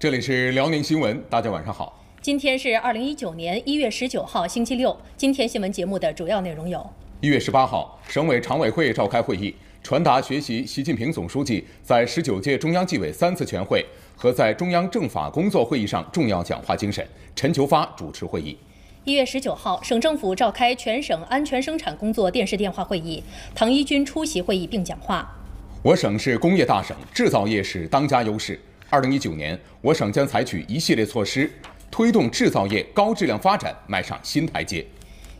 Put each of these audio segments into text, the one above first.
这里是辽宁新闻，大家晚上好。今天是二零一九年一月十九号，星期六。今天新闻节目的主要内容有：一月十八号，省委常委会召开会议，传达学习习近平总书记在十九届中央纪委三次全会和在中央政法工作会议上重要讲话精神。陈求发主持会议。一月十九号，省政府召开全省安全生产工作电视电话会议，唐一军出席会议并讲话。我省是工业大省，制造业是当家优势。二零一九年，我省将采取一系列措施，推动制造业高质量发展迈上新台阶。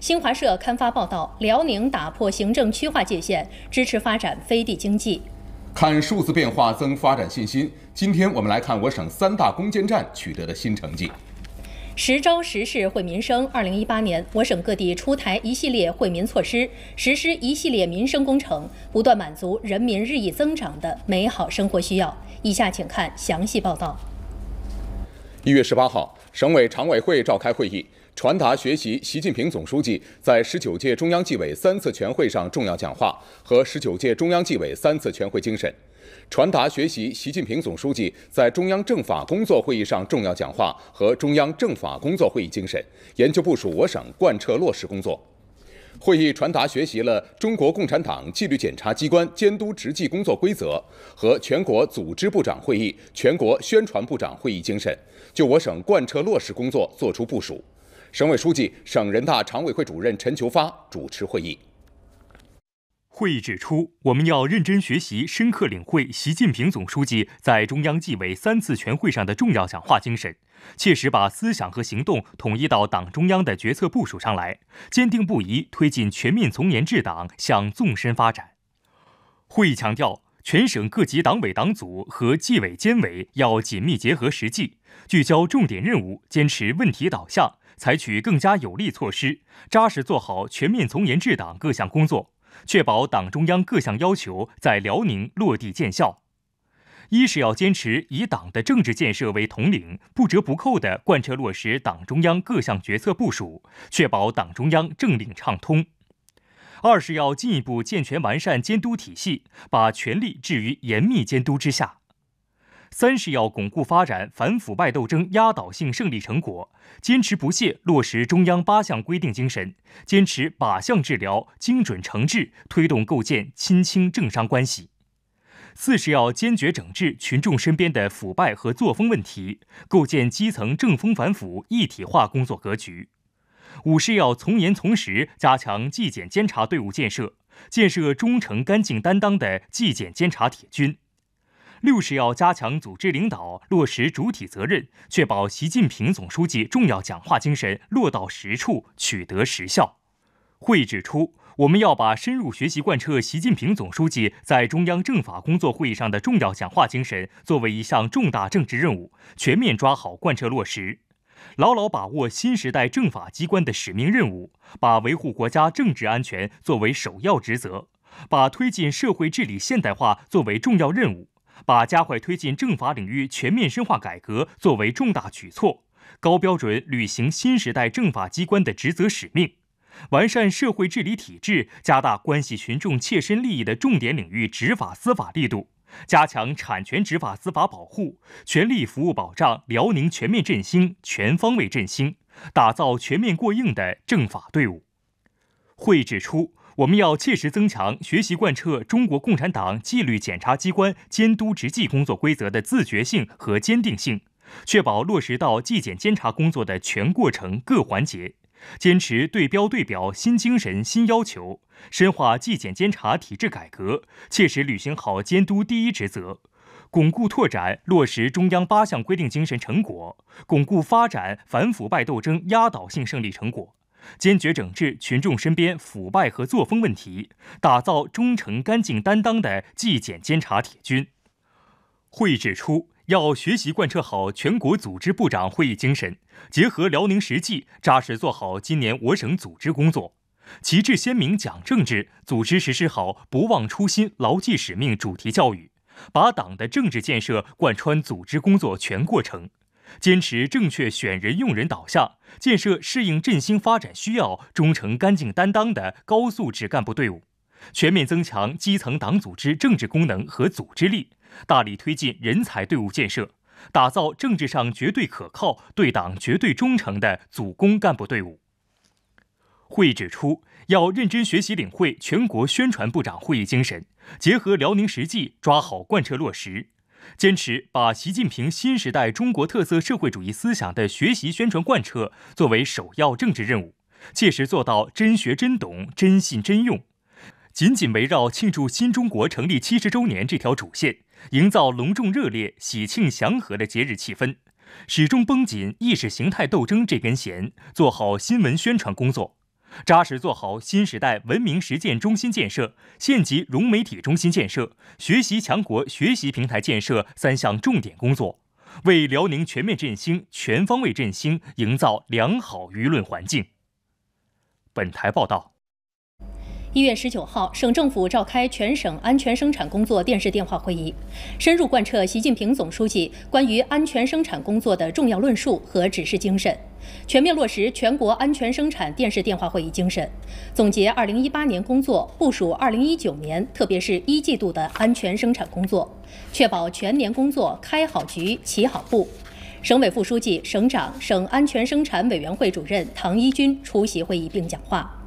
新华社刊发报道：辽宁打破行政区划界限，支持发展飞地经济。看数字变化，增发展信心。今天我们来看我省三大攻坚战取得的新成绩。实招实事惠民生。二零一八年，我省各地出台一系列惠民措施，实施一系列民生工程，不断满足人民日益增长的美好生活需要。以下请看详细报道。一月十八号，省委常委会召开会议，传达学习习近平总书记在十九届中央纪委三次全会上重要讲话和十九届中央纪委三次全会精神，传达学习习近平总书记在中央政法工作会议上重要讲话和中央政法工作会议精神，研究部署我省贯彻落实工作。会议传达学习了《中国共产党纪律检查机关监督执纪工作规则》和全国组织部长会议、全国宣传部长会议精神，就我省贯彻落实工作作出部署。省委书记、省人大常委会主任陈求发主持会议。会议指出，我们要认真学习、深刻领会习近平总书记在中央纪委三次全会上的重要讲话精神，切实把思想和行动统一到党中央的决策部署上来，坚定不移推进全面从严治党向纵深发展。会议强调，全省各级党委党组和纪委监委要紧密结合实际，聚焦重点任务，坚持问题导向，采取更加有力措施，扎实做好全面从严治党各项工作。确保党中央各项要求在辽宁落地见效。一是要坚持以党的政治建设为统领，不折不扣地贯彻落实党中央各项决策部署，确保党中央政令畅通。二是要进一步健全完善监督体系，把权力置于严密监督之下。三是要巩固发展反腐败斗争压倒性胜利成果，坚持不懈落实中央八项规定精神，坚持靶向治疗、精准惩治，推动构建亲清政商关系。四是要坚决整治群众身边的腐败和作风问题，构建基层正风反腐一体化工作格局。五是要从严从实加强纪检监察队伍建设，建设忠诚干净担当的纪检监察铁军。六是要加强组织领导，落实主体责任，确保习近平总书记重要讲话精神落到实处、取得实效。会议指出，我们要把深入学习贯彻习近平总书记在中央政法工作会议上的重要讲话精神作为一项重大政治任务，全面抓好贯彻落实，牢牢把握新时代政法机关的使命任务，把维护国家政治安全作为首要职责，把推进社会治理现代化作为重要任务。把加快推进政法领域全面深化改革作为重大举措，高标准履行新时代政法机关的职责使命，完善社会治理体制，加大关系群众切身利益的重点领域执法司法力度，加强产权执法司法保护，全力服务保障辽宁全面振兴、全方位振兴，打造全面过硬的政法队伍。会指出。我们要切实增强学习贯彻《中国共产党纪律检查机关监督执纪工作规则》的自觉性和坚定性，确保落实到纪检监察工作的全过程各环节，坚持对标对表新精神新要求，深化纪检监察体制改革，切实履行好监督第一职责，巩固拓展落实中央八项规定精神成果，巩固发展反腐败斗争压倒性胜利成果。坚决整治群众身边腐败和作风问题，打造忠诚干净担当的纪检监察铁军。会议指出，要学习贯彻好全国组织部长会议精神，结合辽宁实际，扎实做好今年我省组织工作。旗帜鲜明讲政治，组织实施好“不忘初心、牢记使命”主题教育，把党的政治建设贯穿组织工作全过程。坚持正确选人用人导向，建设适应振兴发展需要、忠诚干净担当的高素质干部队伍，全面增强基层党组织政治功能和组织力，大力推进人才队伍建设，打造政治上绝对可靠、对党绝对忠诚的组工干部队伍。会议指出，要认真学习领会全国宣传部长会议精神，结合辽宁实际，抓好贯彻落实。坚持把习近平新时代中国特色社会主义思想的学习宣传贯彻作为首要政治任务，切实做到真学真懂真信真用。紧紧围绕庆祝新中国成立七十周年这条主线，营造隆重热烈、喜庆祥和的节日气氛，始终绷紧意识形态斗争这根弦，做好新闻宣传工作。扎实做好新时代文明实践中心建设、县级融媒体中心建设、学习强国学习平台建设三项重点工作，为辽宁全面振兴、全方位振兴营造良好舆论环境。本台报道。一月十九号，省政府召开全省安全生产工作电视电话会议，深入贯彻习近平总书记关于安全生产工作的重要论述和指示精神，全面落实全国安全生产电视电话会议精神，总结二零一八年工作，部署二零一九年，特别是一季度的安全生产工作，确保全年工作开好局、起好步。省委副书记、省长、省安全生产委员会主任唐一军出席会议并讲话。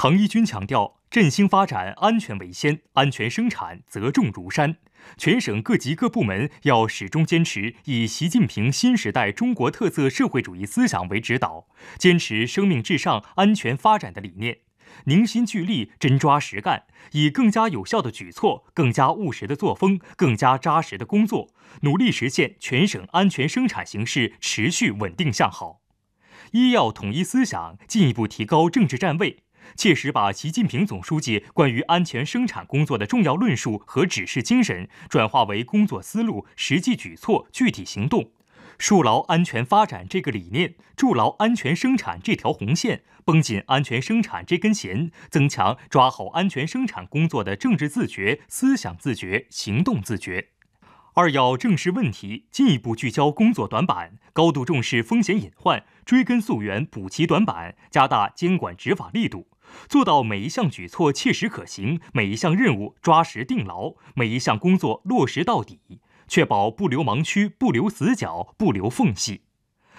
唐一军强调，振兴发展安全为先，安全生产责重如山。全省各级各部门要始终坚持以习近平新时代中国特色社会主义思想为指导，坚持生命至上、安全发展的理念，凝心聚力、真抓实干，以更加有效的举措、更加务实的作风、更加扎实的工作，努力实现全省安全生产形势持续稳定向好。一要统一思想，进一步提高政治站位。切实把习近平总书记关于安全生产工作的重要论述和指示精神转化为工作思路、实际举措、具体行动，树牢安全发展这个理念，筑牢安全生产这条红线，绷紧安全生产这根弦，增强抓好安全生产工作的政治自觉、思想自觉、行动自觉。二要正视问题，进一步聚焦工作短板，高度重视风险隐患，追根溯源，补齐短板，加大监管执法力度。做到每一项举措切实可行，每一项任务抓实定牢，每一项工作落实到底，确保不留盲区、不留死角、不留缝隙。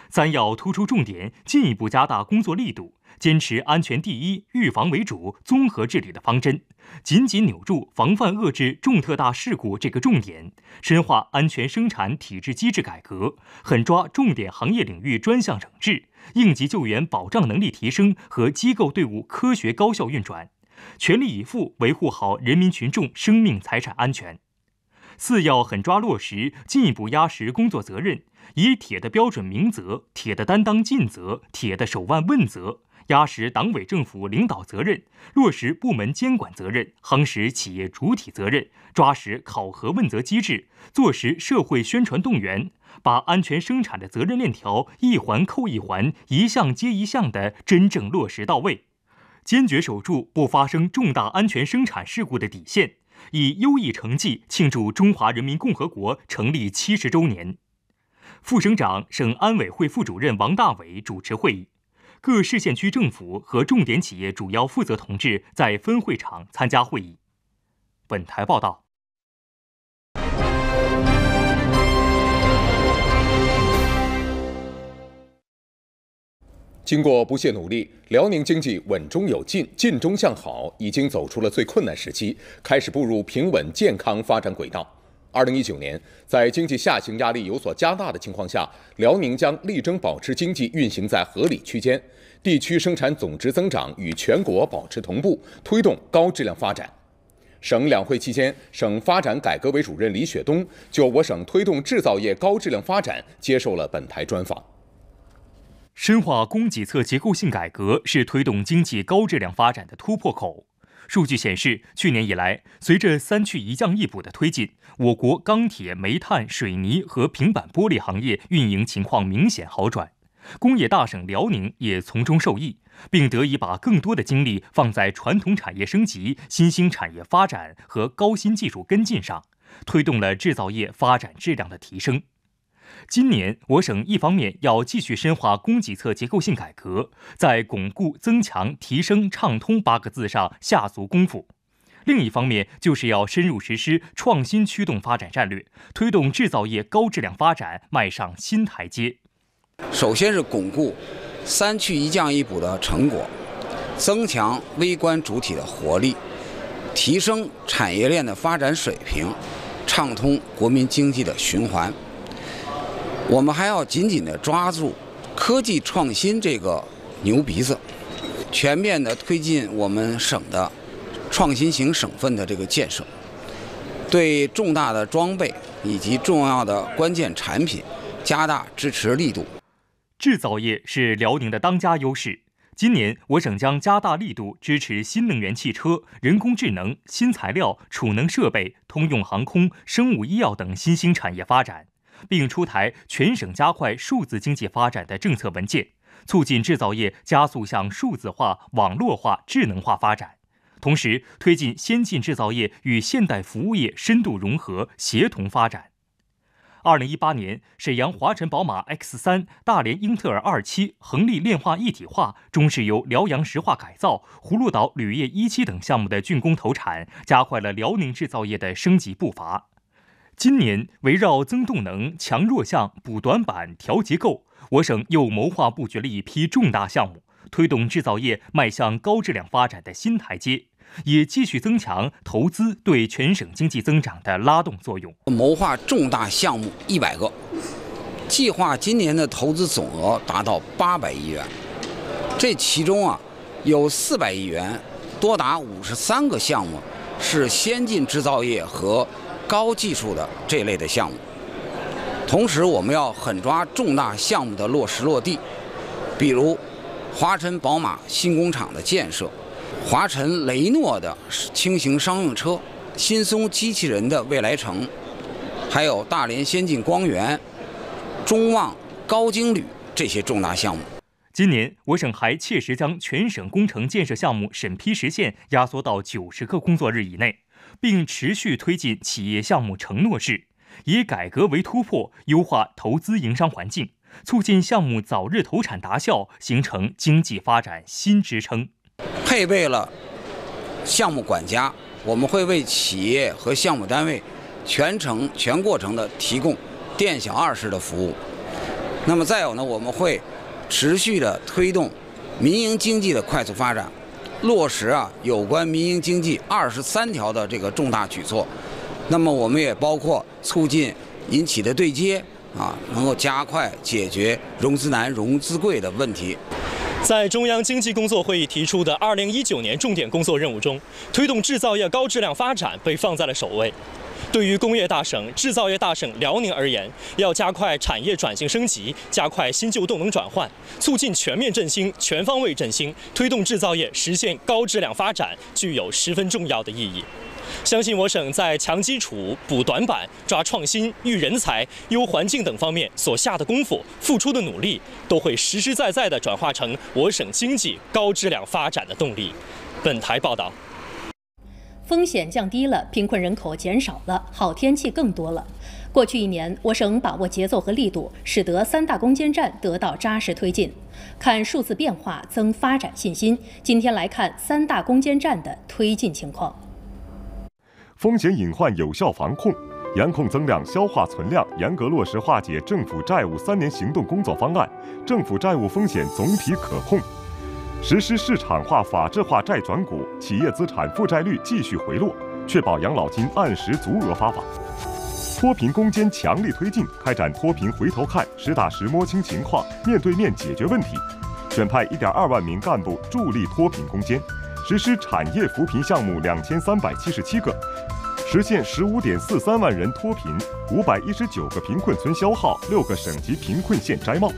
三要突出重点，进一步加大工作力度。坚持安全第一、预防为主、综合治理的方针，紧紧扭住防范遏制重特大事故这个重点，深化安全生产体制机制改革，狠抓重点行业领域专项整治、应急救援保障能力提升和机构队伍科学高效运转，全力以赴维护好人民群众生命财产安全。四要狠抓落实，进一步压实工作责任，以铁的标准明责、铁的担当尽责、铁的手腕问责。压实党委政府领导责任，落实部门监管责任，夯实企业主体责任，抓实考核问责机制，做实社会宣传动员，把安全生产的责任链条一环扣一环，一项接一项的真正落实到位，坚决守住不发生重大安全生产事故的底线，以优异成绩庆祝中华人民共和国成立七十周年。副省长、省安委会副主任王大伟主持会议。各市、县、区政府和重点企业主要负责同志在分会场参加会议。本台报道。经过不懈努力，辽宁经济稳中有进、进中向好，已经走出了最困难时期，开始步入平稳健康发展轨道。二零一九年，在经济下行压力有所加大的情况下，辽宁将力争保持经济运行在合理区间，地区生产总值增长与全国保持同步，推动高质量发展。省两会期间，省发展改革委主任李雪东就我省推动制造业高质量发展接受了本台专访。深化供给侧结构性改革是推动经济高质量发展的突破口。数据显示，去年以来，随着“三去一降一补”的推进。我国钢铁、煤炭、水泥和平板玻璃行业运营情况明显好转，工业大省辽宁也从中受益，并得以把更多的精力放在传统产业升级、新兴产业发展和高新技术跟进上，推动了制造业发展质量的提升。今年我省一方面要继续深化供给侧结构性改革，在巩固、增强、提升、畅通八个字上下足功夫。另一方面，就是要深入实施创新驱动发展战略，推动制造业高质量发展迈上新台阶。首先是巩固“三去一降一补”的成果，增强微观主体的活力，提升产业链的发展水平，畅通国民经济的循环。我们还要紧紧的抓住科技创新这个牛鼻子，全面的推进我们省的。创新型省份的这个建设，对重大的装备以及重要的关键产品加大支持力度。制造业是辽宁的当家优势。今年，我省将加大力度支持新能源汽车、人工智能、新材料、储能设备、通用航空、生物医药等新兴产业发展，并出台全省加快数字经济发展的政策文件，促进制造业加速向数字化、网络化、智能化发展。同时推进先进制造业与现代服务业深度融合、协同发展。二零一八年，沈阳华晨宝马 X 三、大连英特尔二期、恒力炼化一体化、中石油辽阳石化改造、葫芦岛铝业一期等项目的竣工投产，加快了辽宁制造业的升级步伐。今年，围绕增动能、强弱项、补短板、调结构，我省又谋划布局了一批重大项目，推动制造业迈向高质量发展的新台阶。也继续增强投资对全省经济增长的拉动作用。谋划重大项目一百个，计划今年的投资总额达到八百亿元。这其中啊，有四百亿元，多达五十三个项目是先进制造业和高技术的这类的项目。同时，我们要狠抓重大项目的落实落地，比如华晨宝马新工厂的建设。华晨雷诺的轻型商用车，新松机器人的未来城，还有大连先进光源、中望高精铝这些重大项目。今年，我省还切实将全省工程建设项目审批时限压缩到九十个工作日以内，并持续推进企业项目承诺制，以改革为突破，优化投资营商环境，促进项目早日投产达效，形成经济发展新支撑。配备了项目管家，我们会为企业和项目单位全程全过程的提供店小二式的服务。那么再有呢，我们会持续的推动民营经济的快速发展，落实啊有关民营经济二十三条的这个重大举措。那么我们也包括促进银企的对接啊，能够加快解决融资难、融资贵的问题。在中央经济工作会议提出的2019年重点工作任务中，推动制造业高质量发展被放在了首位。对于工业大省、制造业大省辽宁而言，要加快产业转型升级，加快新旧动能转换，促进全面振兴、全方位振兴，推动制造业实现高质量发展，具有十分重要的意义。相信我省在强基础、补短板、抓创新、育人才、优环境等方面所下的功夫、付出的努力，都会实实在在地转化成我省经济高质量发展的动力。本台报道。风险降低了，贫困人口减少了，好天气更多了。过去一年，我省把握节奏和力度，使得三大攻坚战得到扎实推进。看数字变化，增发展信心。今天来看三大攻坚战的推进情况。风险隐患有效防控，严控增量、消化存量，严格落实化解政府债务三年行动工作方案，政府债务风险总体可控。实施市场化、法治化债转股，企业资产负债率继续回落，确保养老金按时足额发放。脱贫攻坚强力推进，开展脱贫回头看，实打实摸清情况，面对面解决问题，选派一点二万名干部助力脱贫攻坚，实施产业扶贫项目两千三百七十七个。实现十五点四三万人脱贫，五百一十九个贫困村消耗，六个省级贫困县摘帽。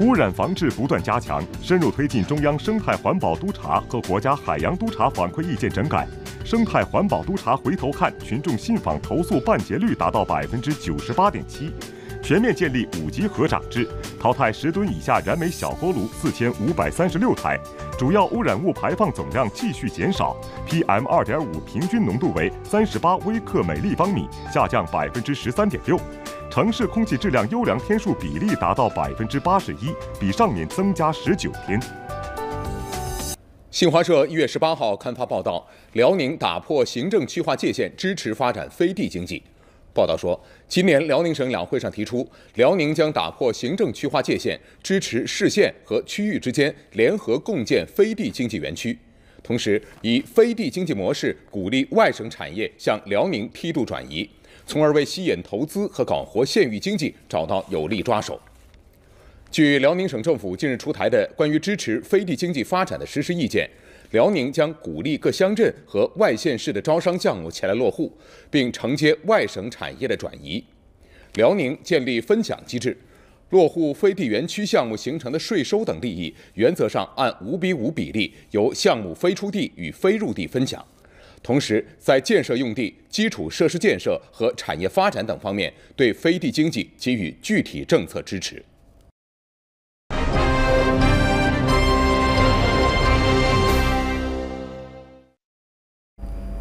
污染防治不断加强，深入推进中央生态环保督察和国家海洋督察反馈意见整改，生态环保督察回头看，群众信访投诉办结率达到百分之九十八点七，全面建立五级核长制，淘汰十吨以下燃煤小锅炉四千五百三十六台。主要污染物排放总量继续减少，PM 2.5平均浓度为三十八微克每立方米，下降百分之十三点六，城市空气质量优良天数比例达到百分之八十一，比上年增加十九天。新华社一月十八号刊发报道：辽宁打破行政区划界限，支持发展非地经济。报道说，今年辽宁省两会上提出，辽宁将打破行政区划界限，支持市县和区域之间联合共建飞地经济园区，同时以飞地经济模式鼓励外省产业向辽宁梯度转移，从而为吸引投资和搞活县域经济找到有力抓手。据辽宁省政府近日出台的关于支持飞地经济发展的实施意见。辽宁将鼓励各乡镇和外县市的招商项目前来落户，并承接外省产业的转移。辽宁建立分享机制，落户非地园区项目形成的税收等利益，原则上按五比五比例由项目非出地与非入地分享。同时，在建设用地、基础设施建设和产业发展等方面，对飞地经济给予具体政策支持。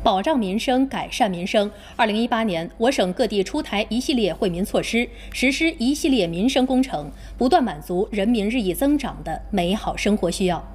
保障民生，改善民生。二零一八年，我省各地出台一系列惠民措施，实施一系列民生工程，不断满足人民日益增长的美好生活需要。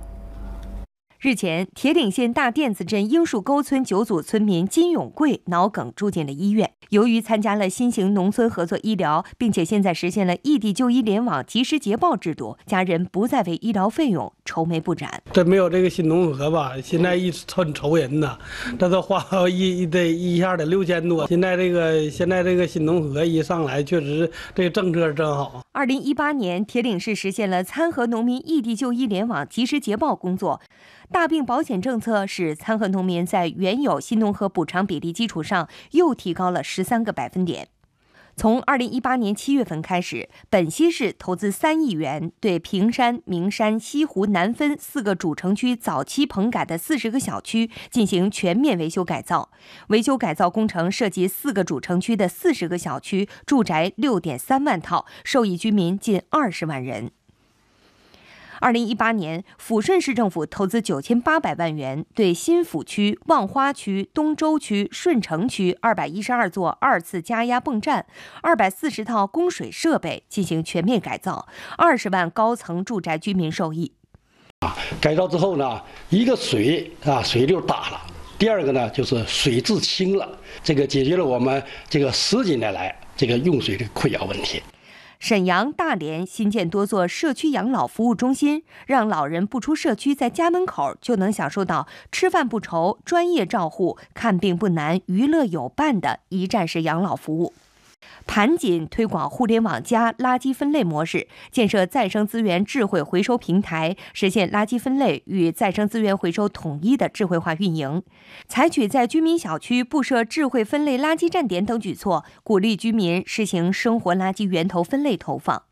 日前，铁岭县大甸子镇英树沟村九组村民金永贵脑梗住进了医院。由于参加了新型农村合作医疗，并且现在实现了异地就医联网及时结报制度，家人不再为医疗费用愁眉不展。这没有这个新农合吧？现在一愁愁人呢，这都花一一得一下得六千多。现在这个现在这个新农合一上来，确实这政策真好。二零一八年，铁岭市实现了参合农民异地就医联网及时结报工作。大病保险政策使参合农民在原有新农合补偿比例基础上又提高了十三个百分点。从二零一八年七月份开始，本溪市投资三亿元，对平山、明山、西湖、南分四个主城区早期棚改的四十个小区进行全面维修改造。维修改造工程涉及四个主城区的四十个小区，住宅六点三万套，受益居民近二十万人。二零一八年，抚顺市政府投资九千八百万元，对新抚区、望花区、东洲区、顺城区二百一十二座二次加压泵站、二百四十套供水设备进行全面改造，二十万高层住宅居民受益。啊，改造之后呢，一个水啊，水就大了；第二个呢，就是水质清了，这个解决了我们这个十几年来这个用水的困扰问题。沈阳、大连新建多座社区养老服务中心，让老人不出社区，在家门口就能享受到吃饭不愁、专业照护、看病不难、娱乐有伴的一站式养老服务。盘锦推广“互联网+”垃圾分类模式，建设再生资源智慧回收平台，实现垃圾分类与再生资源回收统一的智慧化运营。采取在居民小区布设智慧分类垃圾站点等举措，鼓励居民实行生活垃圾源头分类投放。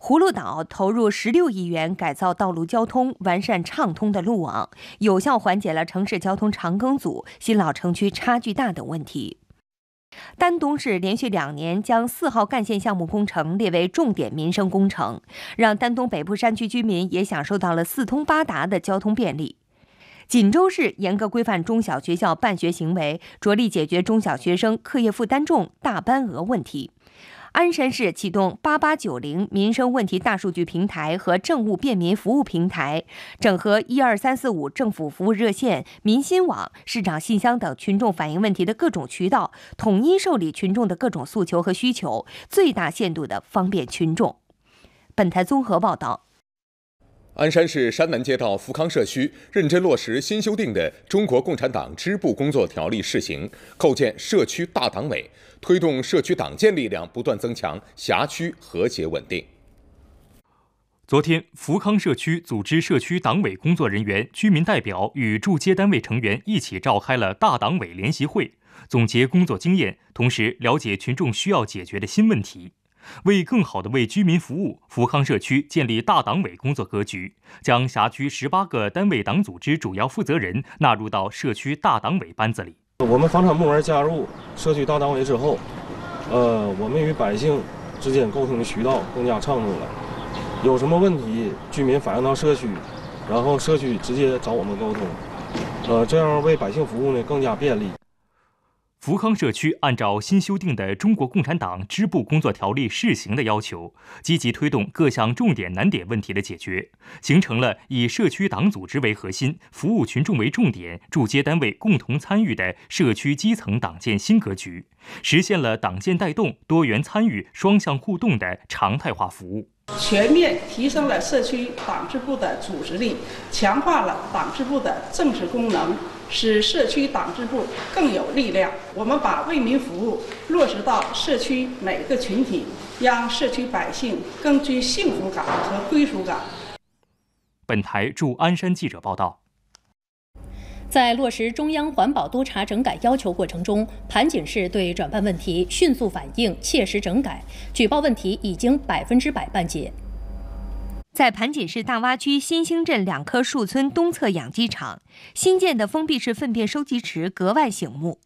葫芦岛投入十六亿元改造道路交通，完善畅通的路网，有效缓解了城市交通长梗阻、新老城区差距大等问题。丹东市连续两年将四号干线项目工程列为重点民生工程，让丹东北部山区居民也享受到了四通八达的交通便利。锦州市严格规范中小学校办学行为，着力解决中小学生课业负担重、大班额问题。鞍山市启动“八八九零”民生问题大数据平台和政务便民服务平台，整合“一二三四五”政府服务热线、民心网、市长信箱等群众反映问题的各种渠道，统一受理群众的各种诉求和需求，最大限度地方便群众。本台综合报道。鞍山市山南街道福康社区认真落实新修订的《中国共产党支部工作条例》试行，构建社区大党委。推动社区党建力量不断增强，辖区和谐稳定。昨天，福康社区组织社区党委工作人员、居民代表与驻街单位成员一起召开了大党委联席会，总结工作经验，同时了解群众需要解决的新问题。为更好地为居民服务，福康社区建立大党委工作格局，将辖区十八个单位党组织主要负责人纳入到社区大党委班子里。我们房产部门加入社区大党委之后，呃，我们与百姓之间沟通的渠道更加畅通了。有什么问题，居民反映到社区，然后社区直接找我们沟通，呃，这样为百姓服务呢更加便利。福康社区按照新修订的《中国共产党支部工作条例》试行的要求，积极推动各项重点难点问题的解决，形成了以社区党组织为核心、服务群众为重点、驻街单位共同参与的社区基层党建新格局，实现了党建带动、多元参与、双向互动的常态化服务，全面提升了社区党支部的组织力，强化了党支部的政治功能。使社区党支部更有力量。我们把为民服务落实到社区每个群体，让社区百姓更具幸福感和归属感。本台驻鞍山记者报道，在落实中央环保督查整改要求过程中，盘锦市对转办问题迅速反应，切实整改，举报问题已经百分之百办结。在盘锦市大洼区新兴镇两棵树村东侧养鸡场，新建的封闭式粪便收集池格外醒目。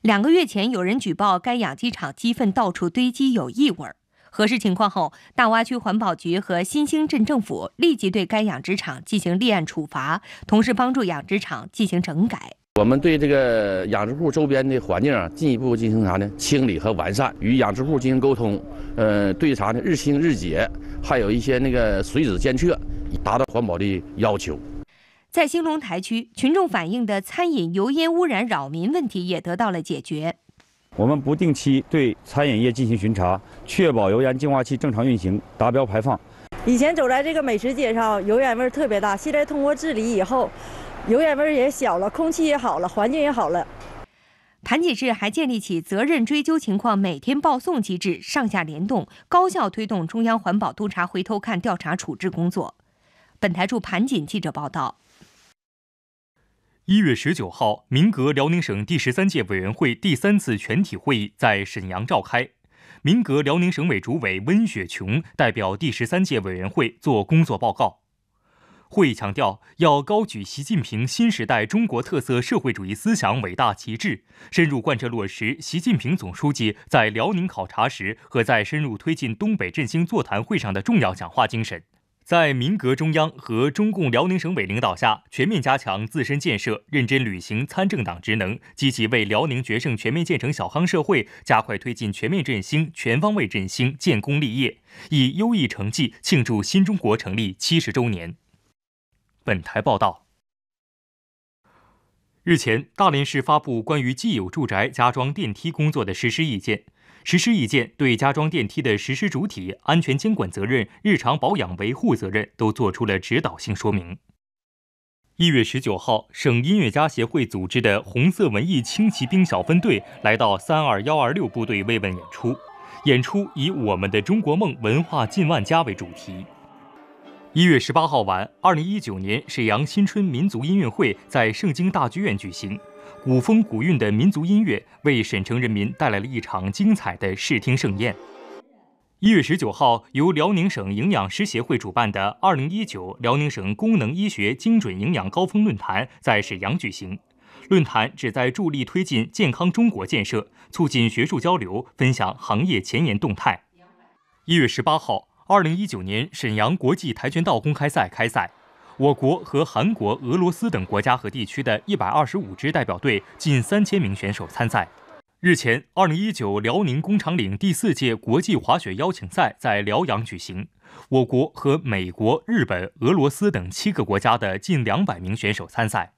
两个月前，有人举报该养鸡场鸡粪到处堆积，有异味。核实情况后，大洼区环保局和新兴镇政府立即对该养殖场进行立案处罚，同时帮助养殖场进行整改。我们对这个养殖户周边的环境啊，进一步进行啥呢？清理和完善，与养殖户进行沟通，呃，对啥呢？日清日结，还有一些那个水质监测，达到环保的要求。在兴隆台区，群众反映的餐饮油烟污染扰民问题也得到了解决。我们不定期对餐饮业进行巡查，确保油烟净化器正常运行，达标排放。以前走在这个美食街上，油烟味特别大，现在通过治理以后。油烟味也小了，空气也好了，环境也好了。盘锦市还建立起责任追究情况每天报送机制，上下联动，高效推动中央环保督察回头看调查处置工作。本台驻盘锦记者报道。一月十九号，民革辽宁省第十三届委员会第三次全体会议在沈阳召开，民革辽宁省委主委温雪琼代表第十三届委员会作工作报告。会议强调，要高举习近平新时代中国特色社会主义思想伟大旗帜，深入贯彻落实习近平总书记在辽宁考察时和在深入推进东北振兴座谈会上的重要讲话精神，在民革中央和中共辽宁省委领导下，全面加强自身建设，认真履行参政党职能，积极为辽宁决胜全面建成小康社会、加快推进全面振兴、全方位振兴建功立业，以优异成绩庆祝新中国成立七十周年。本台报道，日前大连市发布关于既有住宅加装电梯工作的实施意见。实施意见对加装电梯的实施主体、安全监管责任、日常保养维护责任都做出了指导性说明。一月十九号，省音乐家协会组织的红色文艺轻骑兵小分队来到三二幺二六部队慰问演出，演出以“我们的中国梦，文化进万家”为主题。一月十八号晚，二零一九年沈阳新春民族音乐会，在盛京大剧院举行。古风古韵的民族音乐，为沈城人民带来了一场精彩的视听盛宴。一月十九号，由辽宁省营养师协会主办的二零一九辽宁省功能医学精准营养高峰论坛，在沈阳举行。论坛旨在助力推进健康中国建设，促进学术交流，分享行业前沿动态。一月十八号。二零一九年沈阳国际跆拳道公开赛开赛，我国和韩国、俄罗斯等国家和地区的一百二十五支代表队，近三千名选手参赛。日前，二零一九辽宁工厂岭第四届国际滑雪邀请赛在辽阳举行，我国和美国、日本、俄罗斯等七个国家的近两百名选手参赛。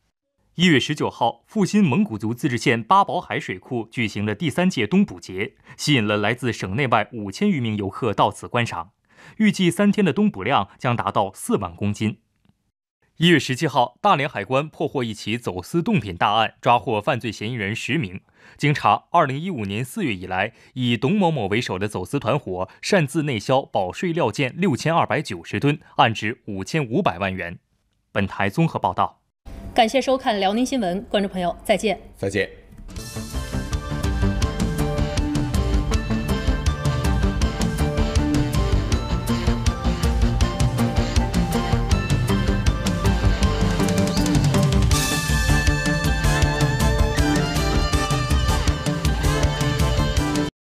一月十九号，阜新蒙古族自治县八宝海水库举行了第三届冬捕节，吸引了来自省内外五千余名游客到此观赏。预计三天的冬捕量将达到四万公斤。一月十七号，大连海关破获一起走私冻品大案，抓获犯罪嫌疑人十名。经查，二零一五年四月以来，以董某某为首的走私团伙擅自内销保税料件六千二百九十吨，案值五千五百万元。本台综合报道。感谢收看辽宁新闻，观众朋友，再见。再见。